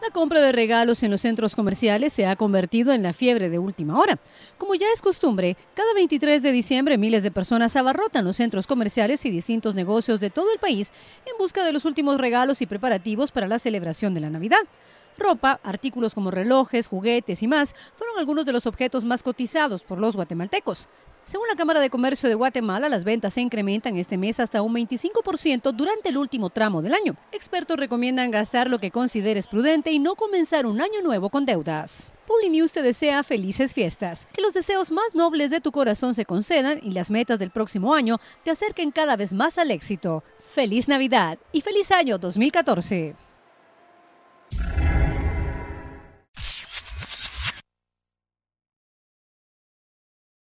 La compra de regalos en los centros comerciales se ha convertido en la fiebre de última hora. Como ya es costumbre, cada 23 de diciembre miles de personas abarrotan los centros comerciales y distintos negocios de todo el país en busca de los últimos regalos y preparativos para la celebración de la Navidad. Ropa, artículos como relojes, juguetes y más fueron algunos de los objetos más cotizados por los guatemaltecos. Según la Cámara de Comercio de Guatemala, las ventas se incrementan este mes hasta un 25% durante el último tramo del año. Expertos recomiendan gastar lo que consideres prudente y no comenzar un año nuevo con deudas. News te desea felices fiestas, que los deseos más nobles de tu corazón se concedan y las metas del próximo año te acerquen cada vez más al éxito. Feliz Navidad y feliz año 2014.